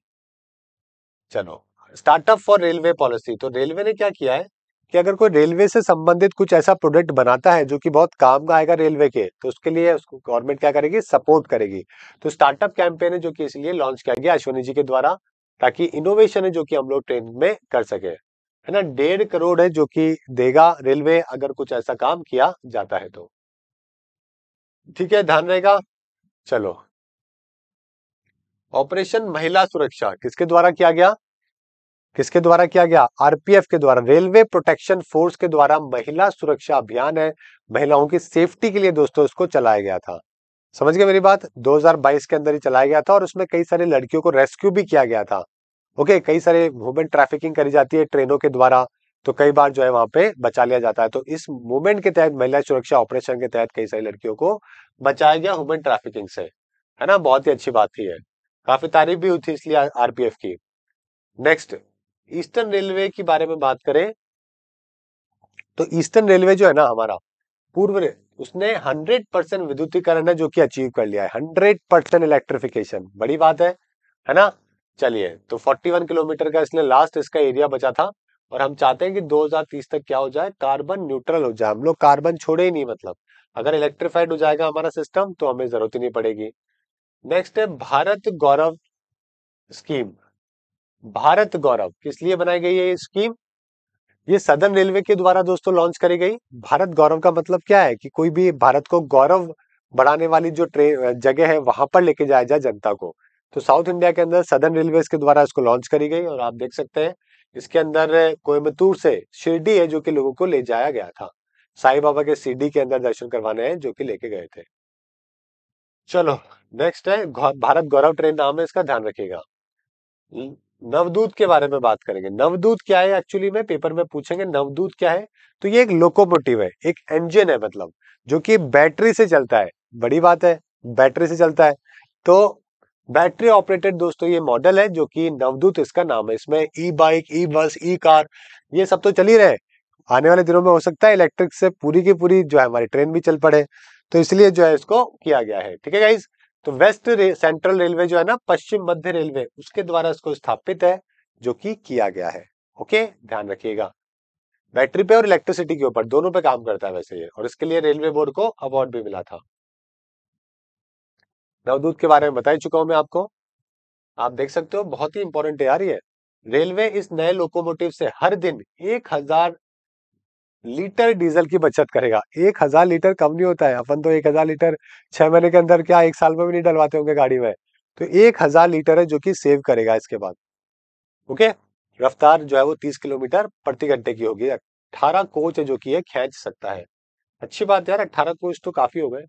चलो स्टार्टअप फॉर रेलवे पॉलिसी तो रेलवे ने क्या किया है कि अगर कोई रेलवे से संबंधित कुछ ऐसा प्रोडक्ट बनाता है जो कि बहुत काम का आएगा रेलवे के तो उसके लिए उसको गवर्नमेंट क्या करेगी सपोर्ट करेगी तो स्टार्टअप कैंपेन है जो कि इसलिए लॉन्च किया गया अश्विनी जी के द्वारा ताकि इनोवेशन है जो कि हम लोग ट्रेन में कर सके है ना डेढ़ करोड़ है जो कि देगा रेलवे अगर कुछ ऐसा काम किया जाता है तो ठीक है ध्यान रहेगा चलो ऑपरेशन महिला सुरक्षा किसके द्वारा किया गया किसके द्वारा किया गया आरपीएफ के द्वारा रेलवे प्रोटेक्शन फोर्स के द्वारा महिला सुरक्षा अभियान है महिलाओं की सेफ्टी के लिए दोस्तों इसको चलाया गया था समझ गए मेरी बात 2022 के अंदर ही चलाया गया था और उसमें कई सारे लड़कियों को रेस्क्यू भी किया गया था ओके कई सारे वुमेन ट्रैफिकिंग करी जाती है ट्रेनों के द्वारा तो कई बार जो है वहां पे बचा लिया जाता है तो इस मूवमेंट के तहत महिला सुरक्षा ऑपरेशन के तहत कई सारी लड़कियों को बचाया गया वुमेन ट्रैफिकिंग से है ना बहुत ही अच्छी बात थी है काफी तारीफ भी हुई थी इसलिए आरपीएफ की नेक्स्ट ईस्टर्न रेलवे के बारे में बात करें तो ईस्टर्न रेलवे जो है ना हमारा पूर्व उसने 100 परसेंट विद्युतीकरण है जो कि अचीव कर लिया है 100 परसेंट इलेक्ट्रिफिकेशन बड़ी बात है है ना चलिए तो 41 किलोमीटर का इसने लास्ट इसका एरिया बचा था और हम चाहते हैं कि 2030 तक क्या हो जाए कार्बन न्यूट्रल हो जाए हम लोग कार्बन छोड़े ही नहीं मतलब अगर इलेक्ट्रीफाइड हो जाएगा हमारा सिस्टम तो हमें जरूरत ही नहीं पड़ेगी नेक्स्ट है भारत गौरव स्कीम भारत गौरव किस लिए बनाई गई है ये स्कीम ये सदर्न रेलवे के द्वारा दोस्तों लॉन्च करी गई भारत गौरव का मतलब क्या है कि कोई भी भारत को गौरव बढ़ाने वाली जो ट्रेन जगह है वहां पर लेके जाया जाए जनता को तो साउथ इंडिया के अंदर सदर्न रेलवे के द्वारा इसको लॉन्च करी गई और आप देख सकते हैं इसके अंदर कोयम्बतूर से शिरडी है जो कि लोगों को ले जाया गया था साई बाबा के सीडी के अंदर दर्शन करवाने हैं जो कि लेके गए थे चलो नेक्स्ट है भारत गौरव ट्रेन नाम है इसका ध्यान रखिएगा नवदूत के बारे में बात करेंगे नवदूत क्या है एक्चुअली में पेपर में पूछेंगे नवदूत क्या है तो ये एक लोकोमोटिव है एक इंजन है मतलब जो कि बैटरी से चलता है बड़ी बात है बैटरी से चलता है तो बैटरी ऑपरेटेड दोस्तों ये मॉडल है जो कि नवदूत इसका नाम है इसमें ई बाइक ई बस ई कार ये सब तो चल ही रहे आने वाले दिनों में हो सकता है इलेक्ट्रिक से पूरी की पूरी जो है हमारी ट्रेन भी चल पड़े तो इसलिए जो है इसको किया गया है ठीक है गाइज तो वेस्ट रे, सेंट्रल रेलवे जो है ना पश्चिम मध्य रेलवे उसके द्वारा इसको स्थापित है जो कि किया गया है ओके ध्यान रखिएगा बैटरी पे और इलेक्ट्रिसिटी के ऊपर दोनों पे काम करता है वैसे ये और इसके लिए रेलवे बोर्ड को अवार्ड भी मिला था नवदूत के बारे में बता ही चुका हूं मैं आपको आप देख सकते हो बहुत ही इंपॉर्टेंट है यार ये रेलवे इस नए लोकोमोटिव से हर दिन एक हजार लीटर डीजल की बचत करेगा एक हजार लीटर कम नहीं होता है अपन तो एक हजार लीटर छह महीने के अंदर क्या एक साल में भी नहीं डलवाते होंगे गाड़ी में तो एक हजार लीटर है जो कि सेव करेगा इसके बाद ओके रफ्तार जो है वो तीस किलोमीटर प्रति घंटे की होगी अट्ठारह कोच जो कि है खेच सकता है अच्छी बात यार अट्ठारह कोच तो काफी हो गए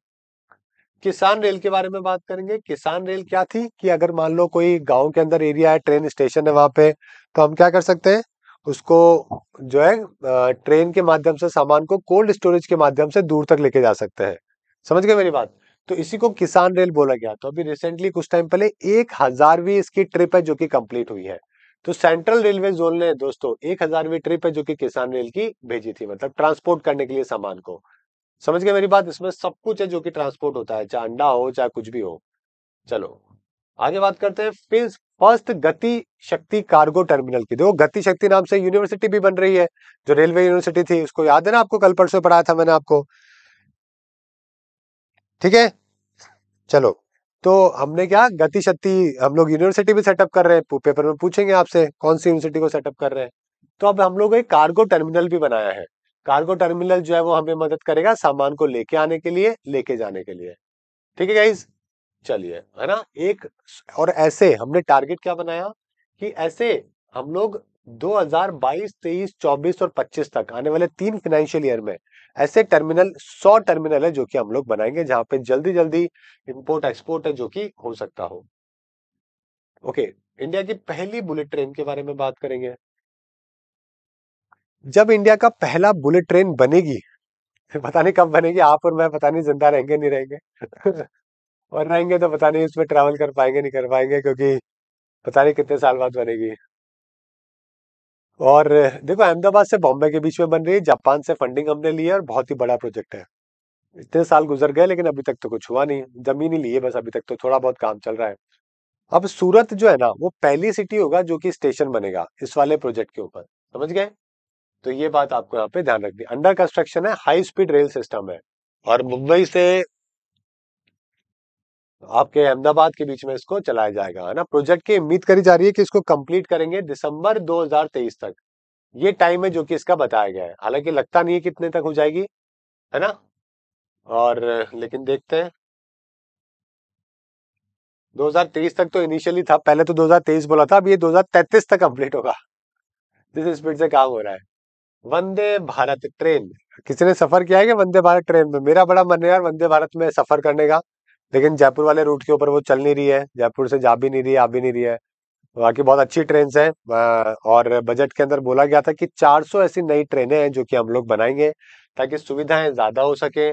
किसान रेल के बारे में बात करेंगे किसान रेल क्या थी कि अगर मान लो कोई गांव के अंदर एरिया है ट्रेन स्टेशन है वहां पे तो हम क्या कर सकते हैं उसको जो है ट्रेन के माध्यम से सामान को कोल्ड स्टोरेज के माध्यम से दूर तक लेके जा सकते हैं समझ गए मेरी बात तो इसी को किसान रेल बोला गया तो अभी रिसेंटली कुछ टाइम पहले एक हजारवी इसकी ट्रिप है जो कि कंप्लीट हुई है तो सेंट्रल रेलवे जोन ने दोस्तों एक हजारवी ट्रिप है जो कि किसान रेल की भेजी थी मतलब ट्रांसपोर्ट करने के लिए सामान को समझ गए मेरी बात इसमें सब कुछ है जो कि ट्रांसपोर्ट होता है चाहे अंडा हो चाहे कुछ भी हो चलो आगे बात करते हैं फिर फर्स्ट गति शक्ति कार्गो टर्मिनल की देखो गति शक्ति नाम से यूनिवर्सिटी भी बन रही है जो रेलवे यूनिवर्सिटी थी उसको याद है ना आपको कल परसों पढ़ाया था मैंने आपको ठीक है चलो तो हमने क्या गति शक्ति हम लोग यूनिवर्सिटी भी सेटअप कर रहे हैं पेपर में पूछेंगे आपसे कौन सी यूनिवर्सिटी को सेटअप कर रहे हैं तो अब हम लोग एक कार्गो टर्मिनल भी बनाया है कार्गो टर्मिनल जो है वो हमें मदद करेगा सामान को लेके आने के लिए लेके जाने के लिए ठीक है गाइज चलिए है ना एक और ऐसे हमने टारगेट क्या बनाया कि ऐसे हम लोग 2022, 23, 24 और 25 तक आने वाले तीन फाइनेंशियल ईयर में ऐसे टर्मिनल 100 टर्मिनल है जो कि हम लोग बनाएंगे जहां पे जल्दी जल्दी इंपोर्ट एक्सपोर्ट है जो कि हो सकता हो ओके okay, इंडिया की पहली बुलेट ट्रेन के बारे में बात करेंगे जब इंडिया का पहला बुलेट ट्रेन बनेगी पता नहीं कब बनेगी आप और मैं पता नहीं जिंदा रहेंगे नहीं रहेंगे और रहेंगे तो पता नहीं उसमें ट्रैवल कर पाएंगे नहीं कर पाएंगे क्योंकि पता नहीं कितने साल बाद बनेगी और देखो अहमदाबाद से बॉम्बे के बीच में बन रही है जापान से फंडिंग हमने ली है और बहुत ही बड़ा प्रोजेक्ट है इतने साल गुजर गए लेकिन अभी तक तो कुछ हुआ नहीं जमीन ही ली है बस अभी तक तो थोड़ा बहुत काम चल रहा है अब सूरत जो है ना वो पहली सिटी होगा जो कि स्टेशन बनेगा इस वाले प्रोजेक्ट के ऊपर समझ गए तो ये बात आपको यहाँ पे ध्यान रखनी अंडर कंस्ट्रक्शन है हाई स्पीड रेल सिस्टम है और मुंबई से आपके अहमदाबाद के बीच में इसको चलाया जाएगा है ना प्रोजेक्ट की उम्मीद करी जा रही है कि इसको कंप्लीट करेंगे दिसंबर 2023 तक ये टाइम है जो कि इसका बताया गया है हालांकि लगता नहीं है कितने तक हो जाएगी है ना और लेकिन देखते हैं 2023 तक तो इनिशियली था पहले तो 2023 बोला था अब ये 2033 तक कंप्लीट होगा जिस स्पीड से काम हो रहा है वंदे भारत ट्रेन किसी ने सफर किया है वंदे भारत ट्रेन में मेरा बड़ा मन है यार वंदे भारत में सफर करने का लेकिन जयपुर वाले रूट के ऊपर वो चल नहीं रही है जयपुर से जा भी नहीं रही है आ भी नहीं रही है बाकी बहुत अच्छी ट्रेन है और बजट के अंदर बोला गया था कि 400 ऐसी नई ट्रेनें हैं जो कि हम लोग बनाएंगे ताकि सुविधाएं ज्यादा हो सके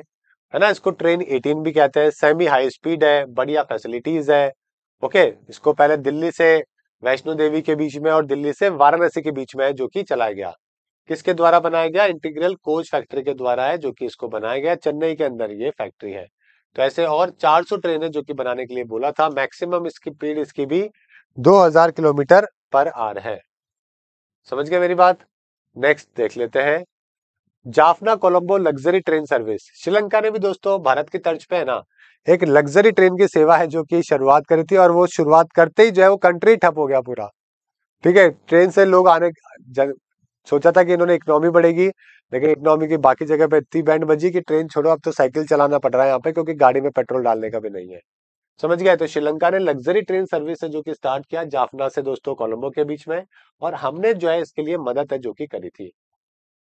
है ना इसको ट्रेन 18 भी कहते हैं सेमी हाई स्पीड है बढ़िया फैसिलिटीज है ओके इसको पहले दिल्ली से वैष्णो देवी के बीच में और दिल्ली से वाराणसी के बीच में है जो कि चलाया गया किसके द्वारा बनाया गया इंटीग्रल कोच फैक्ट्री के द्वारा है जो कि इसको बनाया गया चेन्नई के अंदर ये फैक्ट्री है तो ऐसे और 400 है जो कि बनाने के लिए बोला था मैक्सिमम इसकी स्पीड इसकी भी 2000 किलोमीटर पर आर है समझ गए मेरी बात नेक्स्ट देख लेते हैं Jaffna Colombo luxury train service Sri Lanka ने भी दोस्तों भारत की तर्ज पे है ना एक लग्जरी ट्रेन की सेवा है जो कि शुरुआत करी थी और वो शुरुआत करते ही जो है वो कंट्री ठप हो गया पूरा ठीक है ट्रेन से लोग आने सोचा था कि इन्होंने इकोनॉमी बढ़ेगी लेकिन इकोनॉमी की बाकी जगह पे इतनी बैंड बजी कि ट्रेन छोड़ो अब तो साइकिल चलाना पड़ रहा है यहाँ पे क्योंकि गाड़ी में पेट्रोल डालने का भी नहीं है समझ गया तो श्रीलंका ने लग्जरी ट्रेन सर्विस है जो कि स्टार्ट किया जाफना से दोस्तों कोलंबो के बीच में और हमने जो है इसके लिए मदद है जो की करी थी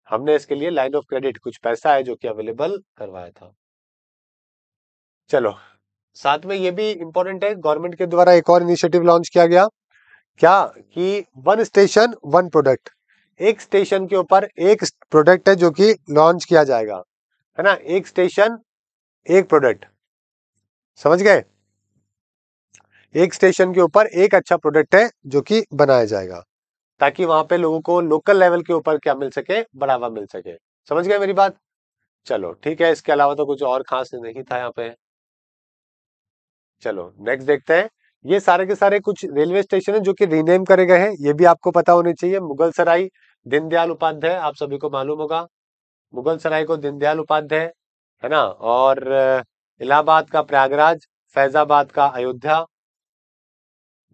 हमने इसके लिए लाइन ऑफ क्रेडिट कुछ पैसा है जो कि अवेलेबल करवाया था चलो साथ में ये भी इंपॉर्टेंट है गवर्नमेंट के द्वारा एक और इनिशिएटिव लॉन्च किया गया क्या कि वन स्टेशन वन प्रोडक्ट एक स्टेशन के ऊपर एक प्रोडक्ट है जो कि लॉन्च किया जाएगा है ना एक स्टेशन एक प्रोडक्ट समझ गए एक स्टेशन के ऊपर एक अच्छा प्रोडक्ट है जो कि बनाया जाएगा ताकि वहां पे लोगों को लोकल लेवल के ऊपर क्या मिल सके बढ़ावा मिल सके समझ गए मेरी बात चलो ठीक है इसके अलावा तो कुछ और खास नहीं था यहाँ पे चलो नेक्स्ट देखते हैं ये सारे के सारे कुछ रेलवे स्टेशन है जो कि रीनेम करे गए हैं ये भी आपको पता होने चाहिए मुगल सराय दीनदयाल उपाध्याय आप सभी को मालूम होगा मुगल सराय को दीनदयाल उपाध्याय है ना और इलाहाबाद का प्रयागराज फैजाबाद का अयोध्या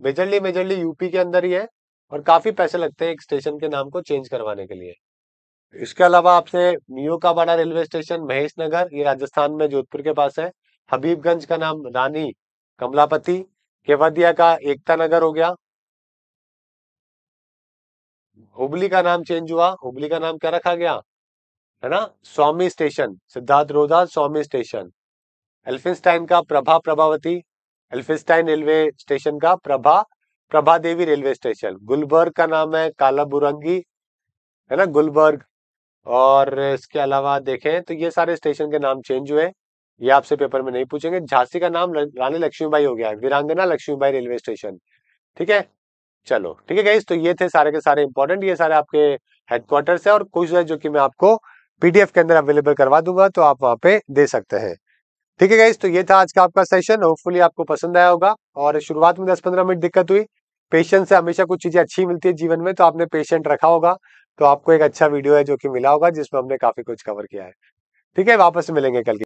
मेजरली मेजरली यूपी के अंदर ही है और काफी पैसे लगते हैं एक स्टेशन के नाम को चेंज करवाने के लिए इसके अलावा आपसे मियो का बड़ा रेलवे स्टेशन महेश नगर ये राजस्थान में जोधपुर के पास है हबीबगंज का नाम रानी कमलापति केवदिया का एकता नगर हो गया हुबली का नाम चेंज हुआ हुबली का नाम क्या रखा गया है ना Swami station Siddharudha Swami station Elphinstone का प्रभा प्रभावती एल्फिनस्टाइन रेलवे स्टेशन का Prabha Prabhadevi railway station Gulbarga का नाम है काला बुरंगी है ना गुलबर्ग और इसके अलावा देखें तो ये सारे स्टेशन के नाम चेंज हुए ये आपसे पेपर में नहीं पूछेंगे झांसी का नाम रानी लक्ष्मीबाई हो गया है वीरांगना लक्ष्मीबाई रेलवे स्टेशन ठीक है चलो ठीक है गाइज तो ये थे सारे के सारे इंपॉर्टेंट ये सारे आपके हेडक्वार्टर है और कुछ है जो कि मैं आपको पीडीएफ के अंदर अवेलेबल करवा दूंगा तो आप वहां पे दे सकते हैं ठीक है गाइज तो ये था आज का आपका सेशन होपफुली आपको पसंद आया होगा और शुरुआत में दस पंद्रह मिनट दिक्कत हुई पेशेंट से हमेशा कुछ चीजें अच्छी मिलती है जीवन में तो आपने पेशेंट रखा होगा तो आपको एक अच्छा वीडियो है जो कि मिला होगा जिसमें हमने काफी कुछ कवर किया है ठीक है वापस मिलेंगे कल